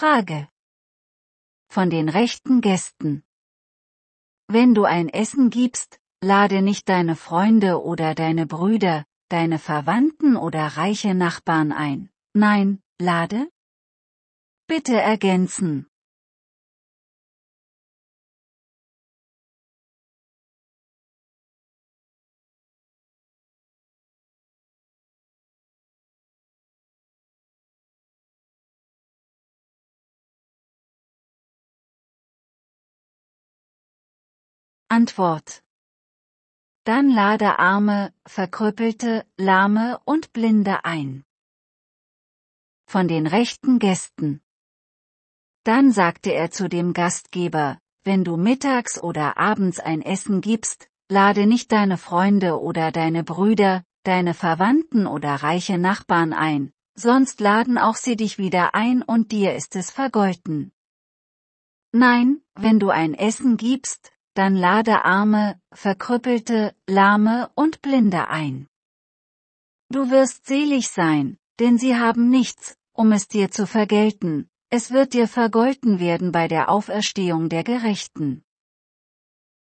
Frage. Von den rechten Gästen. Wenn du ein Essen gibst, lade nicht deine Freunde oder deine Brüder, deine Verwandten oder reiche Nachbarn ein. Nein, lade? Bitte ergänzen. Antwort. Dann lade Arme, Verkrüppelte, Lahme und Blinde ein. Von den rechten Gästen. Dann sagte er zu dem Gastgeber, wenn du mittags oder abends ein Essen gibst, lade nicht deine Freunde oder deine Brüder, deine Verwandten oder reiche Nachbarn ein, sonst laden auch sie dich wieder ein und dir ist es vergolten. Nein, wenn du ein Essen gibst, dann lade Arme, Verkrüppelte, Lahme und Blinde ein. Du wirst selig sein, denn sie haben nichts, um es dir zu vergelten, es wird dir vergolten werden bei der Auferstehung der Gerechten.